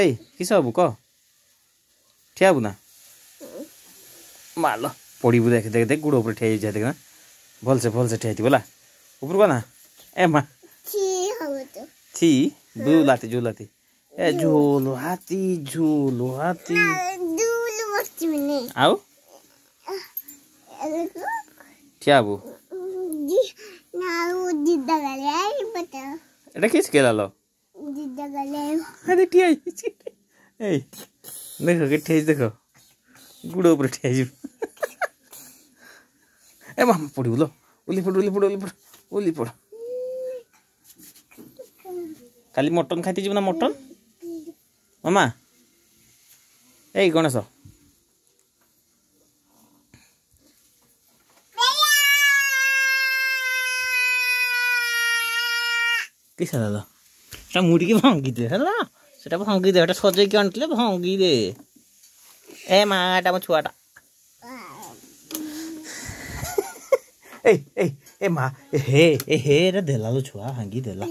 ଏଇ କିସ ହବୁ କହ ଠିଆ ହବୁ ନା ମାଲ ପଡ଼ିବୁ ଦେଖ ଦେଖ ଦେଖ ଗୋଡ଼ ଉପରେ ଠିଆ ହେଇଛି ଦେଖ ନା ଭଲସେ ଭଲସେ ଠିଆ ହେଇଥିବ ହେଲା ଉପରକୁ ନା ଏ ମା ଥି ଲାତି ଜୁ ଲାତି ए झोलो हाथी झोलो हाथी आओ क्या वो ना वो दिदा गले आई बता एटा किस केला लो अरे ठिया ए देखो कि ठिया देखो गुडो ऊपर ठिया ए मामा पड़ी उलो उली पड़ उली पड़ उली पड़ उली पड़ কালি মটন খাইতে যাব না মটন মামা এই ସେଟା ମୁଁ ଟିକେ ଭାଙ୍ଗିଦିଏ ହେଲା ସେଟା ଭାଙ୍ଗିଦେ ଏଟା ସଜେଇକି ଆଣିଥିଲେ ଭାଙ୍ଗିଦେ ଏ ମା ଏଟା ମୋ ଛୁଆଟା ଏଇ ଏଇ ଏ ମା ହେ ହେ ଏଟା ଦେଲା ଲୋ ଛୁଆ ଭାଙ୍ଗି ଦେଲା